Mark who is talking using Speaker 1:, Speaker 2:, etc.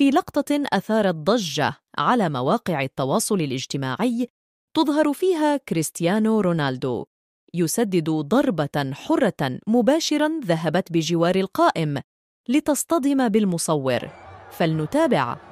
Speaker 1: في لقطة أثارت ضجة على مواقع التواصل الاجتماعي تظهر فيها كريستيانو رونالدو يسدد ضربة حرة مباشرا ذهبت بجوار القائم لتصطدم بالمصور فلنتابع